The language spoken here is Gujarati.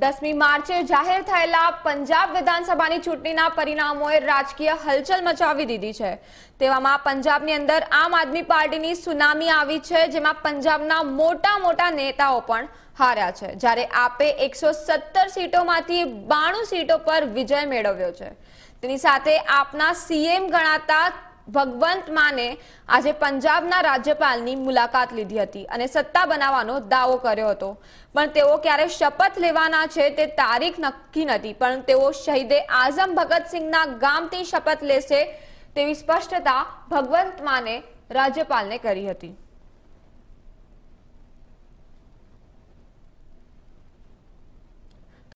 દસમી માર્ચે જાહેર થયેલા પંજાબ વિધાનસભાની ચૂંટણીના પરિણામોએ રાજકીય હલચલ મચાવી દીધી છે તેવામાં પંજાબની અંદર આમ આદમી પાર્ટીની સુનામી આવી છે જેમાં પંજાબના મોટા મોટા નેતાઓ પણ હાર્યા છે જ્યારે આપે એકસો સીટોમાંથી બાણું સીટો પર વિજય મેળવ્યો છે તેની સાથે આપના સીએમ ગણાતા ભગવંત માને આજે પંજાબના રાજ્યપાલની મુલાકાત લીધી હતી અને સત્તા બનાવવાનો દાવો કર્યો હતો પણ તેઓ ક્યારે શપથ લેવાના છે તે તારીખ નક્કી નથી પણ તેઓ શહીદે આઝમ ભગતસિંહના ગામથી શપથ લેશે તેવી સ્પષ્ટતા ભગવંત માને રાજ્યપાલને કરી હતી